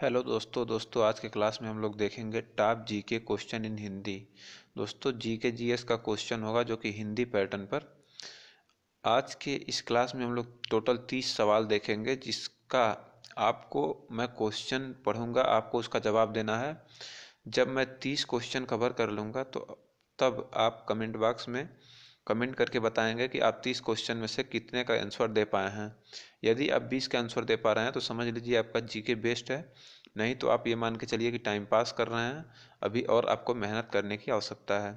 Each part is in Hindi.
हेलो दोस्तों दोस्तों आज के क्लास में हम लोग देखेंगे टॉप जी के क्वेश्चन इन हिंदी दोस्तों जी के जी एस का क्वेश्चन होगा जो कि हिंदी पैटर्न पर आज के इस क्लास में हम लोग टोटल तीस सवाल देखेंगे जिसका आपको मैं क्वेश्चन पढ़ूंगा आपको उसका जवाब देना है जब मैं तीस क्वेश्चन कवर कर लूँगा तो तब आप कमेंट बॉक्स में कमेंट करके बताएंगे कि आप तीस क्वेश्चन में से कितने का आंसर दे पाए हैं यदि आप बीस का आंसर दे पा रहे हैं तो समझ लीजिए आपका जीके बेस्ट है नहीं तो आप ये मान के चलिए कि टाइम पास कर रहे हैं अभी और आपको मेहनत करने की आवश्यकता है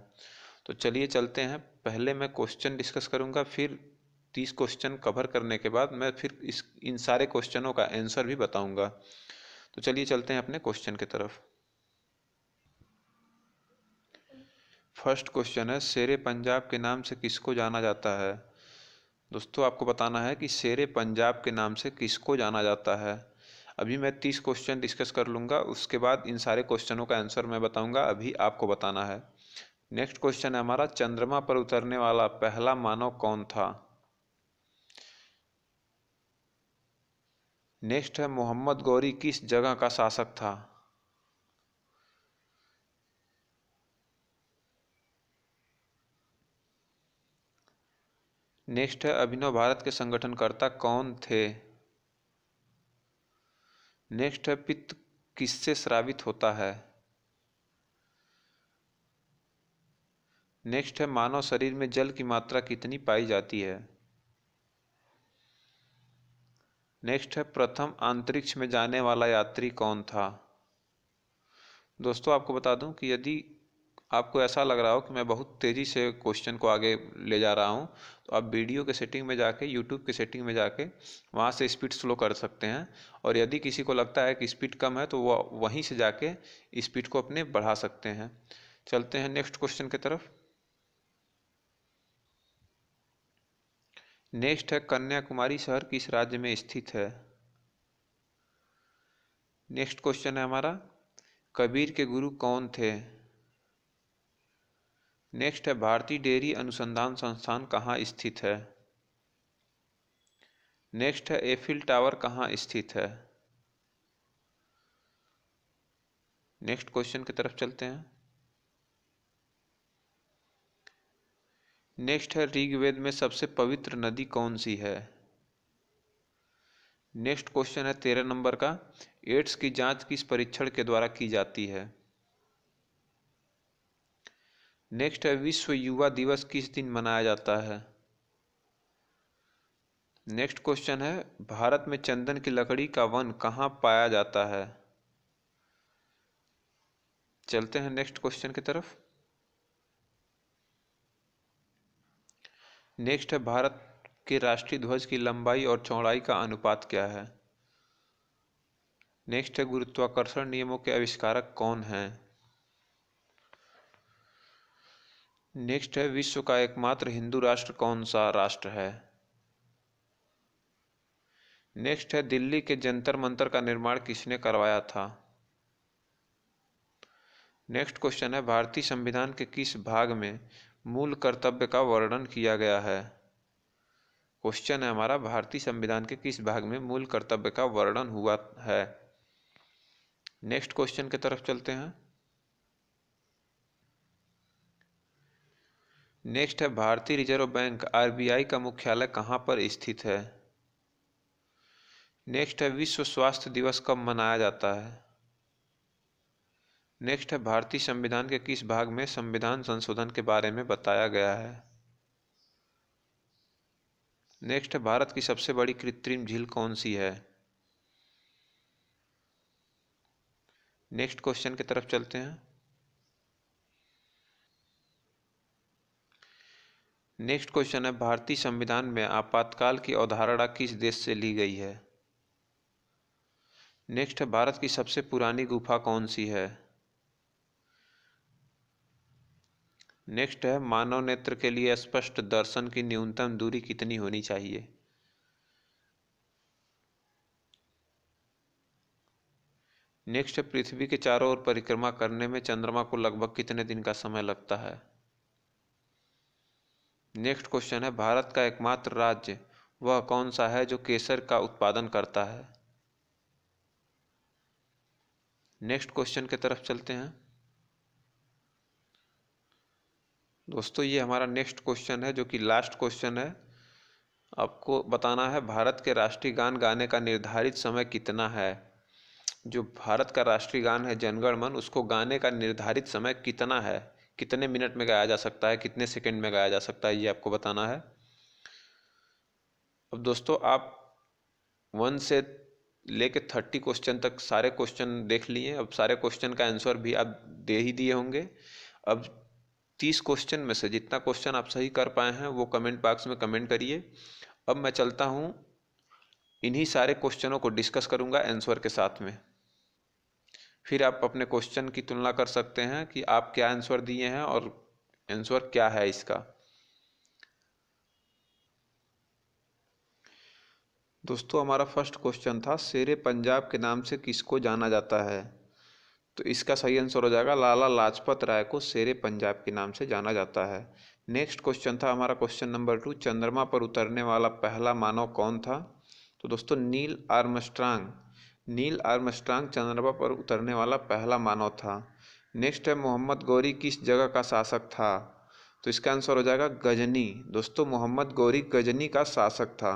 तो चलिए चलते हैं पहले मैं क्वेश्चन डिस्कस करूँगा फिर तीस क्वेश्चन कवर करने के बाद मैं फिर इस इन सारे क्वेश्चनों का आंसर भी बताऊँगा तो चलिए चलते हैं अपने क्वेश्चन की तरफ फर्स्ट क्वेश्चन है शेर पंजाब के नाम से किसको जाना जाता है दोस्तों आपको बताना है कि शेर पंजाब के नाम से किसको जाना जाता है अभी मैं तीस क्वेश्चन डिस्कस कर लूँगा उसके बाद इन सारे क्वेश्चनों का आंसर मैं बताऊँगा अभी आपको बताना है नेक्स्ट क्वेश्चन है हमारा चंद्रमा पर उतरने वाला पहला मानव कौन था नेक्स्ट है मोहम्मद गौरी किस जगह का शासक था नेक्स्ट है अभिनव भारत के संगठनकर्ता कौन थे नेक्स्ट है पित्त किससे श्रावित होता है नेक्स्ट है मानव शरीर में जल की मात्रा कितनी पाई जाती है नेक्स्ट है प्रथम अंतरिक्ष में जाने वाला यात्री कौन था दोस्तों आपको बता दूं कि यदि आपको ऐसा लग रहा हो कि मैं बहुत तेज़ी से क्वेश्चन को आगे ले जा रहा हूँ तो आप वीडियो के सेटिंग में जाके यूट्यूब के सेटिंग में जाके वहाँ से स्पीड स्लो कर सकते हैं और यदि किसी को लगता है कि स्पीड कम है तो वह वहीं से जाके स्पीड को अपने बढ़ा सकते हैं चलते हैं नेक्स्ट क्वेश्चन की तरफ नेक्स्ट है कन्याकुमारी शहर किस राज्य में स्थित है नेक्स्ट क्वेश्चन है हमारा कबीर के गुरु कौन थे नेक्स्ट है भारतीय डेयरी अनुसंधान संस्थान कहाँ स्थित है नेक्स्ट है एफिल टावर कहाँ स्थित है नेक्स्ट क्वेश्चन की तरफ चलते हैं नेक्स्ट है ऋग्वेद में सबसे पवित्र नदी कौन सी है नेक्स्ट क्वेश्चन है तेरह नंबर का एड्स की जांच किस परीक्षण के द्वारा की जाती है नेक्स्ट है विश्व युवा दिवस किस दिन मनाया जाता है नेक्स्ट क्वेश्चन है भारत में चंदन की लकड़ी का वन कहाँ पाया जाता है चलते हैं नेक्स्ट क्वेश्चन की तरफ नेक्स्ट है भारत के राष्ट्रीय ध्वज की लंबाई और चौड़ाई का अनुपात क्या है नेक्स्ट है गुरुत्वाकर्षण नियमों के आविष्कारक कौन हैं नेक्स्ट है विश्व का एकमात्र हिंदू राष्ट्र कौन सा राष्ट्र है नेक्स्ट है दिल्ली के जंतर मंतर का निर्माण किसने करवाया था नेक्स्ट क्वेश्चन है भारतीय संविधान के किस भाग में मूल कर्तव्य का वर्णन किया गया है क्वेश्चन है हमारा भारतीय संविधान के किस भाग में मूल कर्तव्य का वर्णन हुआ है नेक्स्ट क्वेश्चन की तरफ चलते हैं नेक्स्ट है भारतीय रिजर्व बैंक आरबीआई का मुख्यालय कहाँ पर स्थित है नेक्स्ट है विश्व स्वास्थ्य दिवस कब मनाया जाता है नेक्स्ट है भारतीय संविधान के किस भाग में संविधान संशोधन के बारे में बताया गया है नेक्स्ट है भारत की सबसे बड़ी कृत्रिम झील कौन सी है नेक्स्ट क्वेश्चन की तरफ चलते हैं नेक्स्ट क्वेश्चन है भारतीय संविधान में आपातकाल की अवधारणा किस देश से ली गई है नेक्स्ट है भारत की सबसे पुरानी गुफा कौन सी है नेक्स्ट है मानव नेत्र के लिए स्पष्ट दर्शन की न्यूनतम दूरी कितनी होनी चाहिए नेक्स्ट है पृथ्वी के चारों ओर परिक्रमा करने में चंद्रमा को लगभग कितने दिन का समय लगता है नेक्स्ट क्वेश्चन है भारत का एकमात्र राज्य वह कौन सा है जो केसर का उत्पादन करता है नेक्स्ट क्वेश्चन की तरफ चलते हैं दोस्तों ये हमारा नेक्स्ट क्वेश्चन है जो कि लास्ट क्वेश्चन है आपको बताना है भारत के राष्ट्रीय गान गाने का निर्धारित समय कितना है जो भारत का राष्ट्रीय गान है जनगण मन उसको गाने का निर्धारित समय कितना है कितने मिनट में गाया जा सकता है कितने सेकंड में गाया जा सकता है ये आपको बताना है अब दोस्तों आप वन से लेके थर्टी क्वेश्चन तक सारे क्वेश्चन देख लिए अब सारे क्वेश्चन का आंसर भी आप दे ही दिए होंगे अब तीस क्वेश्चन में से जितना क्वेश्चन आप सही कर पाए हैं वो कमेंट बॉक्स में कमेंट करिए अब मैं चलता हूँ इन्हीं सारे क्वेश्चनों को डिस्कस करूँगा आंसर के साथ में फिर आप अपने क्वेश्चन की तुलना कर सकते हैं कि आप क्या आंसर दिए हैं और आंसर क्या है इसका दोस्तों हमारा फर्स्ट क्वेश्चन था शेर पंजाब के नाम से किसको जाना जाता है तो इसका सही आंसर हो जाएगा लाला लाजपत राय को शेर पंजाब के नाम से जाना जाता है नेक्स्ट क्वेश्चन था हमारा क्वेश्चन नंबर टू चंद्रमा पर उतरने वाला पहला मानव कौन था तो दोस्तों नील आर्मस्ट्रांग नील आर्मस्ट्रांग चंद्रमा पर उतरने वाला पहला मानव था नेक्स्ट है मोहम्मद गौरी किस जगह का शासक था तो इसका आंसर हो जाएगा गजनी दोस्तों मोहम्मद गौरी गजनी का शासक था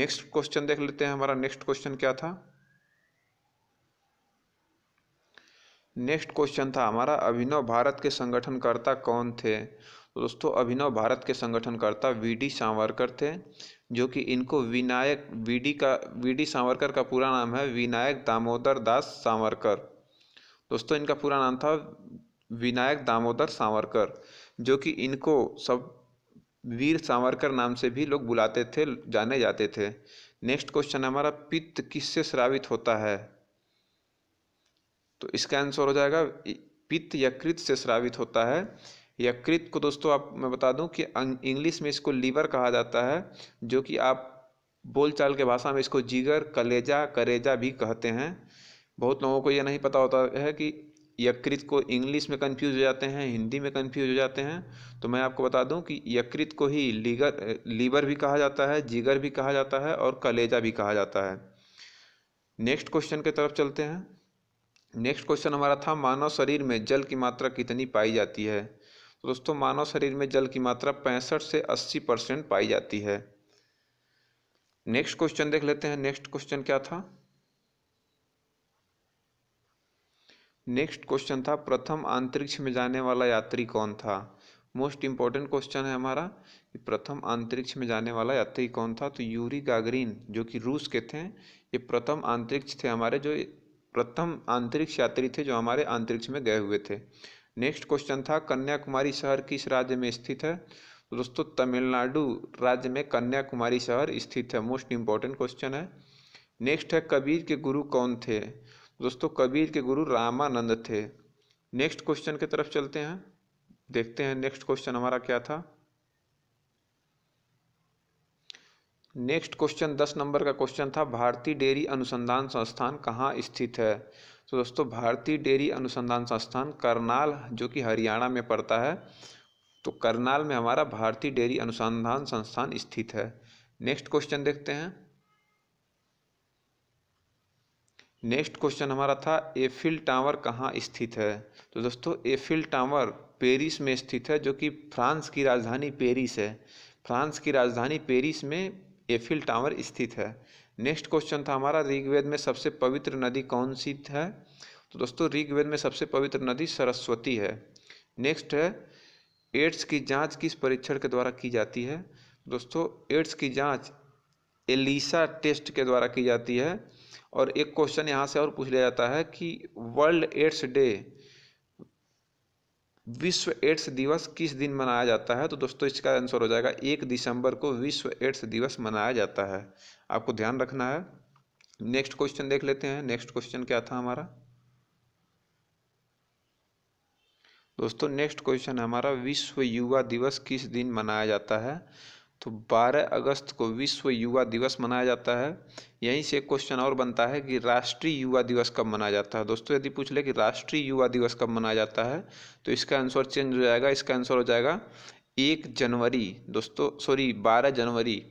नेक्स्ट क्वेश्चन देख लेते हैं हमारा नेक्स्ट क्वेश्चन क्या था नेक्स्ट क्वेश्चन था हमारा अभिनव भारत के संगठनकर्ता कौन थे तो दोस्तों अभिनव भारत के संगठनकर्ता वी डी सावरकर थे जो कि इनको विनायक वीडी का वीडी सांवरकर का पूरा नाम है विनायक दामोदर दास सांवरकर दोस्तों इनका पूरा नाम था विनायक दामोदर सांवरकर जो कि इनको सब वीर सांवरकर नाम से भी लोग बुलाते थे जाने जाते थे नेक्स्ट क्वेश्चन हमारा पित्त किससे श्रावित होता है तो इसका आंसर हो जाएगा पित्त यकृत से श्रावित होता है यकृत को दोस्तों आप मैं बता दूं कि अं, इंग्लिश में इसको लीवर कहा जाता है जो कि आप बोलचाल के भाषा में इसको जिगर कलेजा करेजा भी कहते हैं बहुत लोगों को यह नहीं पता होता है कि यकृत को इंग्लिश में कंफ्यूज हो जाते हैं हिंदी में कंफ्यूज हो जाते हैं तो मैं आपको बता दूं कि यकृत को ही लीगर लीवर भी कहा जाता है जिगर भी कहा जाता है और कलेजा भी कहा जाता है नेक्स्ट क्वेश्चन के तरफ चलते हैं नेक्स्ट क्वेश्चन हमारा था मानव शरीर में जल की मात्रा कितनी पाई जाती है तो दोस्तों मानव शरीर में जल की मात्रा पैंसठ से अस्सी परसेंट पाई जाती है नेक्स्ट क्वेश्चन देख लेते हैं नेक्स्ट क्वेश्चन क्या था नेक्स्ट क्वेश्चन था प्रथम अंतरिक्ष में जाने वाला यात्री कौन था मोस्ट इम्पॉर्टेंट क्वेश्चन है हमारा कि प्रथम अंतरिक्ष में जाने वाला यात्री कौन था तो यूरी गागरीन जो कि रूस के थे ये प्रथम अंतरिक्ष थे हमारे जो प्रथम अंतरिक्ष यात्री थे जो हमारे अंतरिक्ष में गए हुए थे नेक्स्ट क्वेश्चन था कन्याकुमारी शहर किस राज्य में स्थित है तो दोस्तों तमिलनाडु राज्य में कन्याकुमारी शहर स्थित है मोस्ट इम्पॉर्टेंट क्वेश्चन है नेक्स्ट है कबीर के गुरु कौन थे दोस्तों कबीर के गुरु रामानंद थे नेक्स्ट क्वेश्चन की तरफ चलते हैं देखते हैं नेक्स्ट क्वेश्चन हमारा क्या था नेक्स्ट क्वेश्चन दस नंबर का क्वेश्चन था भारतीय डेयरी अनुसंधान संस्थान कहाँ स्थित है तो दोस्तों भारतीय डेयरी अनुसंधान संस्थान करनाल जो कि हरियाणा में पड़ता है तो करनाल में हमारा भारतीय डेयरी अनुसंधान संस्थान स्थित है नेक्स्ट क्वेश्चन देखते हैं नेक्स्ट क्वेश्चन हमारा था एफिल टावर कहाँ स्थित है तो दोस्तों एफिल टावर पेरिस में स्थित है जो कि फ्रांस की राजधानी पेरिस है फ्रांस की राजधानी पेरिस में एफिल टावर स्थित है नेक्स्ट क्वेश्चन था हमारा ऋग्वेद में सबसे पवित्र नदी कौन सी है तो दोस्तों ऋग्वेद में सबसे पवित्र नदी सरस्वती है नेक्स्ट है एड्स की जांच किस परीक्षण के द्वारा की जाती है दोस्तों एड्स की जांच एलिसा टेस्ट के द्वारा की जाती है और एक क्वेश्चन यहाँ से और पूछ लिया जाता है कि वर्ल्ड एड्स डे विश्व एड्स दिवस किस दिन मनाया जाता है तो दोस्तों इसका आंसर हो जाएगा एक दिसंबर को विश्व एड्स दिवस मनाया जाता है आपको ध्यान रखना है नेक्स्ट क्वेश्चन देख लेते हैं नेक्स्ट क्वेश्चन क्या था हमारा दोस्तों नेक्स्ट क्वेश्चन हमारा विश्व युवा दिवस किस दिन मनाया जाता है तो 12 अगस्त को विश्व युवा दिवस मनाया जाता है यहीं से क्वेश्चन और बनता है कि राष्ट्रीय युवा दिवस कब मनाया जाता है दोस्तों यदि पूछ ले कि राष्ट्रीय युवा दिवस कब मनाया जाता है तो इसका आंसर चेंज हो जाएगा इसका आंसर हो जाएगा एक जनवरी दोस्तों सॉरी बारह जनवरी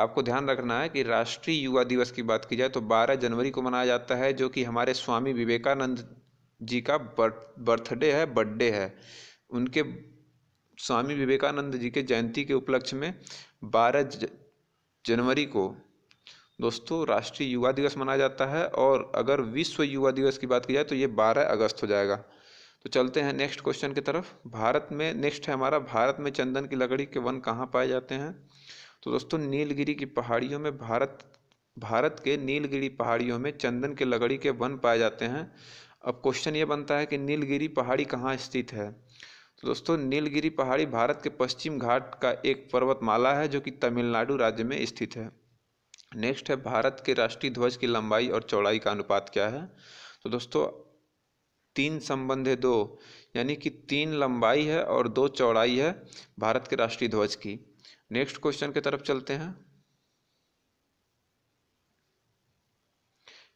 आपको ध्यान रखना है कि राष्ट्रीय युवा दिवस की बात की जाए तो बारह जनवरी को मनाया जाता है जो कि हमारे स्वामी विवेकानंद जी का बर्थडे है बर्थडे है उनके स्वामी विवेकानंद जी के जयंती के उपलक्ष्य में 12 जनवरी को दोस्तों राष्ट्रीय युवा दिवस मनाया जाता है और अगर विश्व युवा दिवस की बात की जाए तो ये 12 अगस्त हो जाएगा तो चलते हैं नेक्स्ट क्वेश्चन की तरफ भारत में नेक्स्ट है हमारा भारत में चंदन की लकड़ी के वन कहाँ पाए जाते हैं तो दोस्तों नीलगिरी की पहाड़ियों में भारत भारत के नीलगिरी पहाड़ियों में चंदन के लकड़ी के वन पाए जाते हैं अब क्वेश्चन ये बनता है कि नीलगिरी पहाड़ी कहाँ स्थित है तो दोस्तों नीलगिरी पहाड़ी भारत के पश्चिम घाट का एक पर्वतमाला है जो कि तमिलनाडु राज्य में स्थित है नेक्स्ट है भारत के राष्ट्रीय ध्वज की लंबाई और चौड़ाई का अनुपात क्या है तो दोस्तों तीन संबंध है दो यानी कि तीन लंबाई है और दो चौड़ाई है भारत के राष्ट्रीय ध्वज की नेक्स्ट क्वेश्चन की तरफ चलते हैं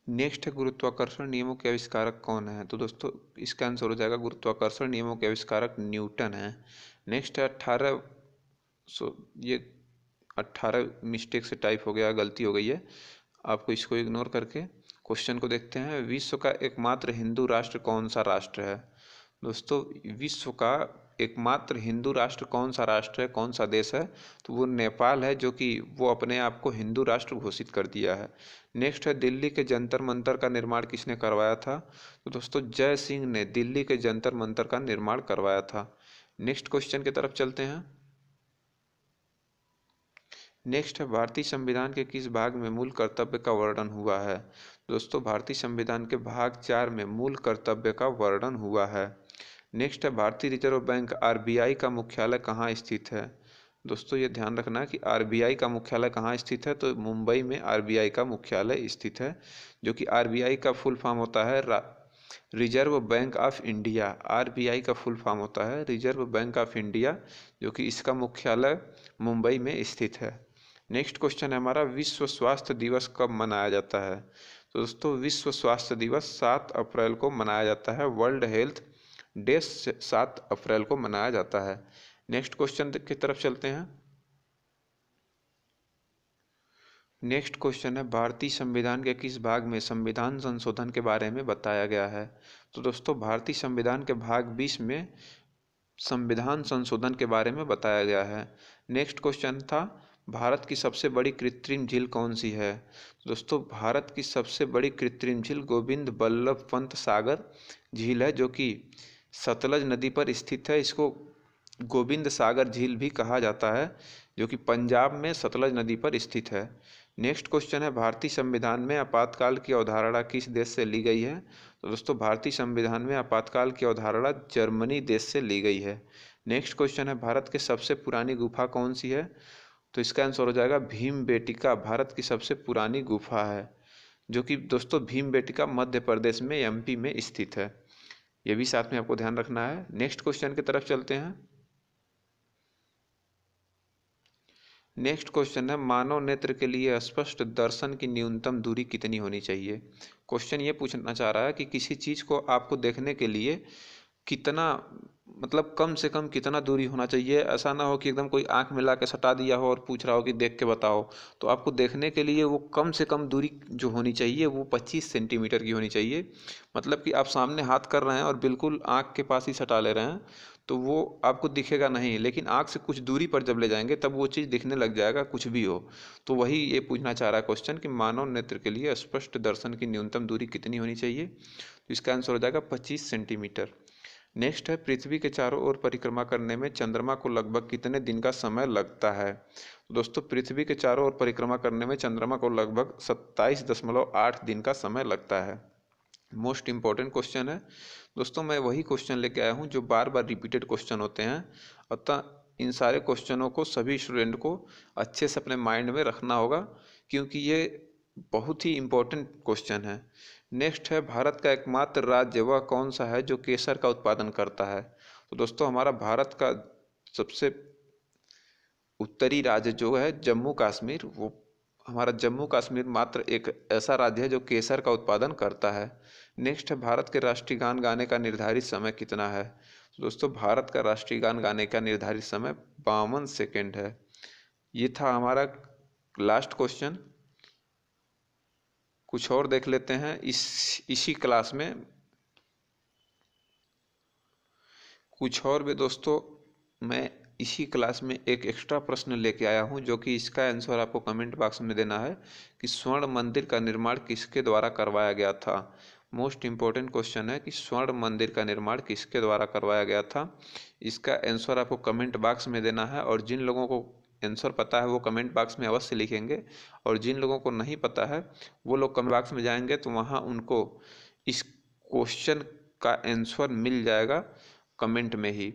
नेक्स्ट है गुरुत्वाकर्षण नियमों के आविष्कारक कौन है तो दोस्तों इसका आंसर हो जाएगा गुरुत्वाकर्षण नियमों के आविष्कारक न्यूटन है नेक्स्ट है अट्ठारह सो ये अट्ठारह मिस्टेक से टाइप हो गया गलती हो गई है आपको इसको इग्नोर करके क्वेश्चन को देखते हैं विश्व का एकमात्र हिंदू राष्ट्र कौन सा राष्ट्र है दोस्तों विश्व का एकमात्र हिंदू राष्ट्र कौन सा राष्ट्र है कौन सा देश है तो वो नेपाल है जो कि वो अपने आप को हिंदू राष्ट्र घोषित कर दिया है नेक्स्ट है दिल्ली के जंतर मंतर का निर्माण किसने करवाया था तो दोस्तों जय सिंह ने दिल्ली के जंतर मंतर का निर्माण करवाया था नेक्स्ट क्वेश्चन की तरफ चलते हैं नेक्स्ट है भारतीय संविधान के किस भाग में मूल कर्तव्य का वर्णन हुआ है दोस्तों भारतीय संविधान के भाग चार में मूल कर्तव्य का वर्णन हुआ है नेक्स्ट है भारतीय रिजर्व बैंक आर का मुख्यालय कहाँ स्थित है दोस्तों ये ध्यान रखना कि आर का मुख्यालय कहाँ स्थित है तो मुंबई में आर का मुख्यालय स्थित है जो कि आर का फुल फॉर्म होता है reserve bank of India R का फुल फॉर्म होता है रिजर्व बैंक ऑफ इंडिया जो कि इसका मुख्यालय मुंबई में स्थित है नेक्स्ट क्वेश्चन है हमारा विश्व स्वास्थ्य दिवस कब मनाया जाता है तो दोस्तों विश्व स्वास्थ्य दिवस सात अप्रैल को मनाया जाता है वर्ल्ड हेल्थ डे सात अप्रैल को मनाया जाता है नेक्स्ट क्वेश्चन की तरफ चलते हैं नेक्स्ट क्वेश्चन है भारतीय संविधान के किस भाग में संविधान संशोधन के बारे में बताया गया है तो दोस्तों भारतीय संविधान के भाग बीस में संविधान संशोधन के बारे में बताया गया है नेक्स्ट क्वेश्चन था भारत की सबसे बड़ी कृत्रिम झील कौन सी है तो दोस्तों भारत की सबसे बड़ी कृत्रिम झील गोविंद बल्लभ पंत सागर झील है जो कि सतलज नदी पर स्थित है इसको गोविंद सागर झील भी कहा जाता है जो कि पंजाब में सतलज नदी पर स्थित है नेक्स्ट क्वेश्चन है भारतीय संविधान में आपातकाल की अवधारणा किस देश से ली गई है तो दोस्तों भारतीय संविधान में आपातकाल की अवधारणा जर्मनी देश से ली गई है नेक्स्ट क्वेश्चन है भारत की सबसे पुरानी गुफा कौन सी है तो इसका आंसर हो जाएगा भीम बेटिका भारत की सबसे पुरानी गुफा है जो कि दोस्तों भीम बेटिका मध्य प्रदेश में एमपी में स्थित है ये भी साथ में आपको ध्यान रखना है नेक्स्ट क्वेश्चन की तरफ चलते हैं नेक्स्ट क्वेश्चन है मानव नेत्र के लिए स्पष्ट दर्शन की न्यूनतम दूरी कितनी होनी चाहिए क्वेश्चन ये पूछना चाह रहा है कि किसी चीज़ को आपको देखने के लिए कितना मतलब कम से कम कितना दूरी होना चाहिए ऐसा ना हो कि एकदम कोई आंख मिला के सटा दिया हो और पूछ रहा हो कि देख के बताओ तो आपको देखने के लिए वो कम से कम दूरी जो होनी चाहिए वो 25 सेंटीमीटर की होनी चाहिए मतलब कि आप सामने हाथ कर रहे हैं और बिल्कुल आँख के पास ही सटा ले रहे हैं तो वो आपको दिखेगा नहीं लेकिन आँख से कुछ दूरी पर जब ले जाएंगे तब वो चीज़ दिखने लग जाएगा कुछ भी हो तो वही ये पूछना चाह रहा है क्वेश्चन कि मानव नेत्र के लिए स्पष्ट दर्शन की न्यूनतम दूरी कितनी होनी चाहिए तो इसका आंसर हो जाएगा पच्चीस सेंटीमीटर नेक्स्ट है पृथ्वी के चारों ओर परिक्रमा करने में चंद्रमा को लगभग कितने दिन का समय लगता है तो दोस्तों पृथ्वी के चारों ओर परिक्रमा करने में चंद्रमा को लगभग सत्ताईस दशमलव आठ दिन का समय लगता है मोस्ट इम्पॉर्टेंट क्वेश्चन है दोस्तों मैं वही क्वेश्चन लेके आया हूँ जो बार बार रिपीटेड क्वेश्चन होते हैं अतः इन सारे क्वेश्चनों को सभी स्टूडेंट को अच्छे से अपने माइंड में रखना होगा क्योंकि ये बहुत ही इम्पोर्टेंट क्वेश्चन है नेक्स्ट है भारत का एकमात्र राज्य वह कौन सा है जो केसर का उत्पादन करता है तो दोस्तों हमारा भारत का सबसे उत्तरी राज्य जो है जम्मू कश्मीर वो हमारा जम्मू कश्मीर मात्र एक ऐसा राज्य है जो केसर का उत्पादन करता है नेक्स्ट है भारत के राष्ट्रीय गान गाने का निर्धारित समय कितना है तो दोस्तों भारत का राष्ट्रीय गान गाने का निर्धारित समय बावन सेकेंड है ये था हमारा लास्ट क्वेश्चन कुछ और देख लेते हैं इस इसी क्लास में कुछ और भी दोस्तों मैं इसी क्लास में एक एक्स्ट्रा प्रश्न लेके आया हूँ जो कि इसका आंसर आपको कमेंट बॉक्स में देना है कि स्वर्ण मंदिर का निर्माण किसके द्वारा करवाया गया था मोस्ट इम्पॉर्टेंट क्वेश्चन है कि स्वर्ण मंदिर का निर्माण किसके द्वारा करवाया गया था इसका आंसर आपको कमेंट बॉक्स में देना है और जिन लोगों को आंसर पता है वो कमेंट बॉक्स में अवश्य लिखेंगे और जिन लोगों को नहीं पता है वो लोग कमेंट बॉक्स में जाएंगे तो वहाँ उनको इस क्वेश्चन का आंसर मिल जाएगा कमेंट में ही